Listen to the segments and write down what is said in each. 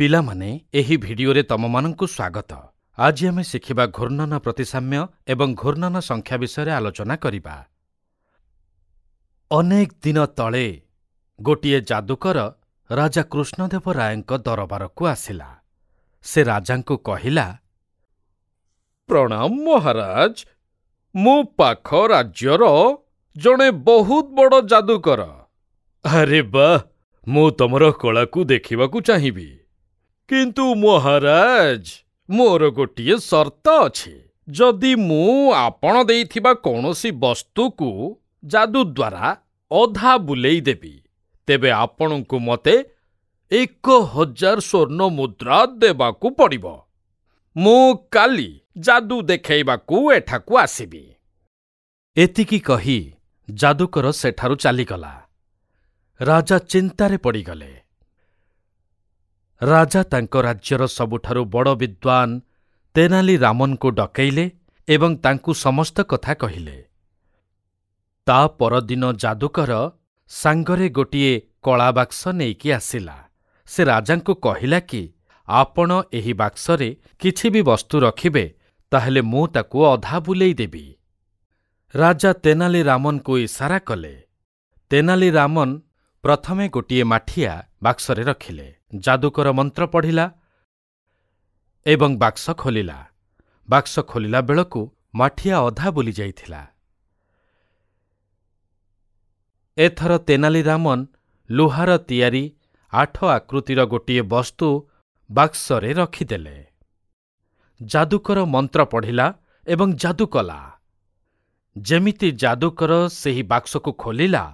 ପିଲାମାନେ ଏହି ଭିଡିଓରେ ତମମାନଙ୍କୁ ସ୍ୱାଗତ ଆଜି ଆମେ ଶିଖିବା ଘୂର୍ଣ୍ଣନ ପ୍ରତିସାମ୍ୟ ଏବଂ ଘୂର୍ଣ୍ଣନ ସଂଖ୍ୟା ବିଷୟରେ ଆଲୋଚନା କରିବା ଅନେକ ଦିନ ତଳେ ଗୋଟିଏ ଯାଦୁକର ରାଜା କୃଷ୍ଣଦେବ ରାୟଙ୍କ ଦରବାରକୁ ଆସିଲା ସେ ରାଜାଙ୍କୁ କହିଲା ପ୍ରଣାମ ମହାରାଜ ମୁଁ ପାଖ ରାଜ୍ୟର ଜଣେ ବହୁତ ବଡ଼ ଯାଦୁକର ଆରେ ବା ମୁଁ ତମର କଳାକୁ ଦେଖିବାକୁ ଚାହିଁବି କିନ୍ତୁ ମହାରାଜ ମୋର ଗୋଟିଏ ସର୍ତ୍ତ ଅଛି ଯଦି ମୁଁ ଆପଣ ଦେଇଥିବା କୌଣସି ବସ୍ତୁକୁ ଯାଦୁ ଦ୍ୱାରା ଅଧା ବୁଲେଇଦେବି ତେବେ ଆପଣଙ୍କୁ ମୋତେ ଏକ ହଜାର ସ୍ୱର୍ଣ୍ଣ ମୁଦ୍ରା ଦେବାକୁ ପଡ଼ିବ ମୁଁ କାଲି ଯାଦୁ ଦେଖାଇବାକୁ ଏଠାକୁ ଆସିବି ଏତିକି କହି ଯାଦୁକର ସେଠାରୁ ଚାଲିଗଲା ରାଜା ଚିନ୍ତାରେ ପଡ଼ିଗଲେ ରାଜା ତାଙ୍କ ରାଜ୍ୟର ସବୁଠାରୁ ବଡ଼ ବିଦ୍ୱାନ ତେନାଲି ରାମନ୍‌ଙ୍କୁ ଡକେଇଲେ ଏବଂ ତାଙ୍କୁ ସମସ୍ତ କଥା କହିଲେ। ତା ପରଦିନ ଯାଦୁକର ସାଙ୍ଗରେ ଗୋଟିଏ କଳା ବାକ୍ସ ନେଇକି ଆସିଲା। ସେ ରାଜାଙ୍କୁ କହିଲା କି ଆପଣ ଏହି ବାକ୍ସରେ କିଛି ବି ବସ୍ତୁ ରଖିବେ ତାହେଲେ ମୁଁ ତାକୁ ଅଧା ବୁଲେଇ ଦେବି। ରାଜା ତେନାଲି ରାମନ୍‌ଙ୍କୁ ଇସାରା କଲେ। ତେନାଲି ରାମନ୍ ପ୍ରଥମେ ଗୋଟିଏ ମାଠିଆ ବାକ୍ସରେ ରଖିଲେ। ଯାଦୁକର ମନ୍ତ୍ର ପଢ଼ିଲା ଏବଂ ବାକ୍ସ ଖୋଲିଲା ବାକ୍ସ ଖୋଲିଲା ବେଳକୁ ମାଠିଆ ଅଧା ବୁଲିଯାଇଥିଲା ଏଥର ତେନାଲିରାମନ ଲୁହାର ତିଆରି ଆଠ ଆକୃତିର ଗୋଟିଏ ବସ୍ତୁ ବାକ୍ସରେ ରଖିଦେଲେ ଯାଦୁକର ମନ୍ତ୍ର ପଢ଼ିଲା ଏବଂ ଯାଦୁ କଲା ଯେମିତି ଯାଦୁକର ସେହି ବାକ୍ସକୁ ଖୋଲିଲା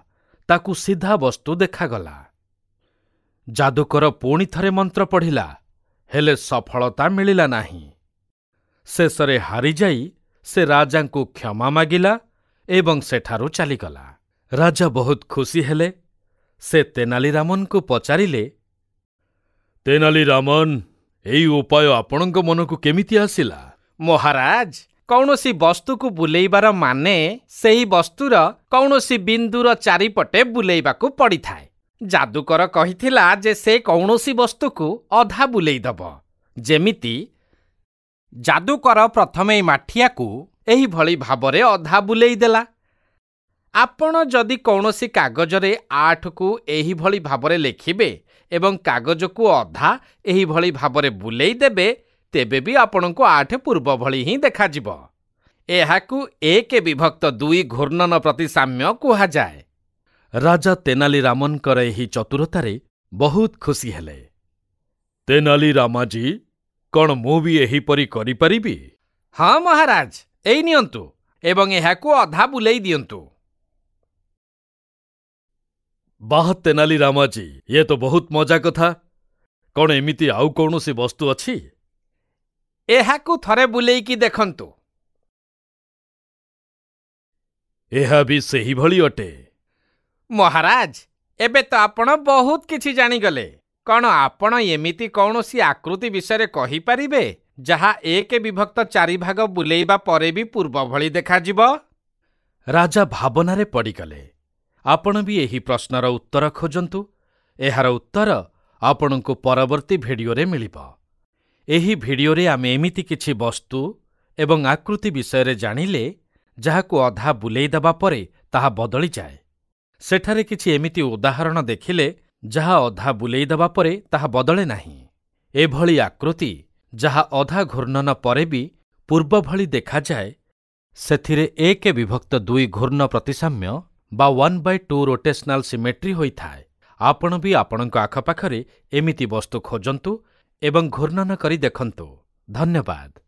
ତାକୁ ସିଧା ବସ୍ତୁ ଦେଖାଗଲା ଯାଦୁକର ପୁଣି ଥରେ ମନ୍ତ୍ର ପଢ଼ିଲା ହେଲେ ସଫଳତା ମିଳିଲା ନାହିଁ ଶେଷରେ ହାରିଯାଇ ସେ ରାଜାଙ୍କୁ କ୍ଷମା ମାଗିଲା ଏବଂ ସେଠାରୁ ଚାଲିଗଲା ରାଜା ବହୁତ ଖୁସି ହେଲେ ସେ ତେନାଲିରାମନ୍‌ଙ୍କୁ ପଚାରିଲେ ତେନାଲିରାମନ୍ ଏଇ ଉପାୟ ଆପଣଙ୍କ ମନକୁ କେମିତି ଆସିଲା ମହାରାଜ କୌଣସି ବସ୍ତୁକୁ ବୁଲେଇବାର ମାନେ ସେହି ବସ୍ତୁର କୌଣସି ବିନ୍ଦୁର ଚାରିପଟେ ବୁଲେଇବାକୁ ପଡ଼ିଥାଏ ଯାଦୁକର କହିଥିଲା ଯେ ସେ କୌଣସି ବସ୍ତୁକୁ ଅଧା ବୁଲେଇଦେବ ଯେମିତି ଯାଦୁକର ପ୍ରଥମେ ମାଠିଆକୁ ଏହିଭଳି ଭାବରେ ଅଧା ବୁଲେଇଦେଲା ଆପଣ ଯଦି କୌଣସି କାଗଜରେ ଆଠକୁ ଏହିଭଳି ଭାବରେ ଲେଖିବେ ଏବଂ କାଗଜକୁ ଅଧା ଏହିଭଳି ଭାବରେ ବୁଲେଇଦେବେ ତେବେ ବି ଆପଣଙ୍କୁ ଆଠ ପୂର୍ବ ଭଳି ହିଁ ଦେଖାଯିବ ଏହାକୁ ଏକ ବିଭକ୍ତ ଦୁଇ ଘୂର୍ଣ୍ଣନ ପ୍ରତି ସାମ୍ୟ କୁହାଯାଏ ରାଜା ତେନାଲିରାମନଙ୍କର ଏହି ଚତୁରତାରେ ବହୁତ ଖୁସି ହେଲେ ତେନାଲି ରାମାଜୀ କ'ଣ ମୁଁ ବି ଏହିପରି କରିପାରିବି ହଁ ମହାରାଜ ଏଇ ନିଅନ୍ତୁ ଏବଂ ଏହାକୁ ଅଧା ବୁଲେଇ ଦିଅନ୍ତୁ ବାହ ତେନାଲି ରାମାଜୀ ଇଏ ତ ବହୁତ ମଜା କଥା କ'ଣ ଏମିତି ଆଉ କୌଣସି ବସ୍ତୁ ଅଛି ଏହାକୁ ଥରେ ବୁଲେଇକି ଦେଖନ୍ତୁ ଏହା ବି ସେହିଭଳି ଅଟେ ମହାରାଜ ଏବେ ତ ଆପଣ ବହୁତ କିଛି ଜାଣିଗଲେ କ'ଣ ଆପଣ ଏମିତି କୌଣସି ଆକୃତି ବିଷୟରେ କହିପାରିବେ ଯାହା ଏକ ବିଭକ୍ତ ଚାରିଭାଗ ବୁଲେଇବା ପରେ ବି ପୂର୍ବଭଳି ଦେଖାଯିବ ରାଜା ଭାବନାରେ ପଡ଼ିଗଲେ ଆପଣ ବି ଏହି ପ୍ରଶ୍ନର ଉତ୍ତର ଖୋଜନ୍ତୁ ଏହାର ଉତ୍ତର ଆପଣଙ୍କୁ ପରବର୍ତ୍ତୀ ଭିଡିଓରେ ମିଳିବ ଏହି ଭିଡିଓରେ ଆମେ ଏମିତି କିଛି ବସ୍ତୁ ଏବଂ ଆକୃତି ବିଷୟରେ ଜାଣିଲେ ଯାହାକୁ ଅଧା ବୁଲେଇ ଦେବା ପରେ ତାହା ବଦଳିଯାଏ ସେଠାରେ କିଛି ଏମିତି ଉଦାହରଣ ଦେଖିଲେ ଯାହା ଅଧା ବୁଲେଇ ଦେବା ପରେ ତାହା ବଦଳେ ନାହିଁ ଏଭଳି ଆକୃତି ଯାହା ଅଧା ଘୂର୍ଣ୍ଣନ ପରେ ବି ପୂର୍ବ ଭଳି ଦେଖାଯାଏ ସେଥିରେ ଏକ ବିଭକ୍ତ ଦୁଇ ଘୂର୍ଣ୍ଣ ପ୍ରତିସାମ୍ୟ ବା one by two rotational symmetry ହୋଇଥାଏ ଆପଣ ବି ଆପଣଙ୍କ ଆଖପାଖରେ ଏମିତି ବସ୍ତୁ ଖୋଜନ୍ତୁ ଏବଂ ଘୂର୍ଣ୍ଣନ କରି ଦେଖନ୍ତୁ ଧନ୍ୟବାଦ